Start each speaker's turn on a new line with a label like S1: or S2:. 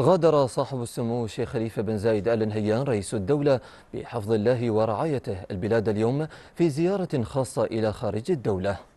S1: غادر صاحب السمو الشيخ خليفة بن زايد آل نهيان رئيس الدولة بحفظ الله ورعايته البلاد اليوم في زيارة خاصة إلى خارج الدولة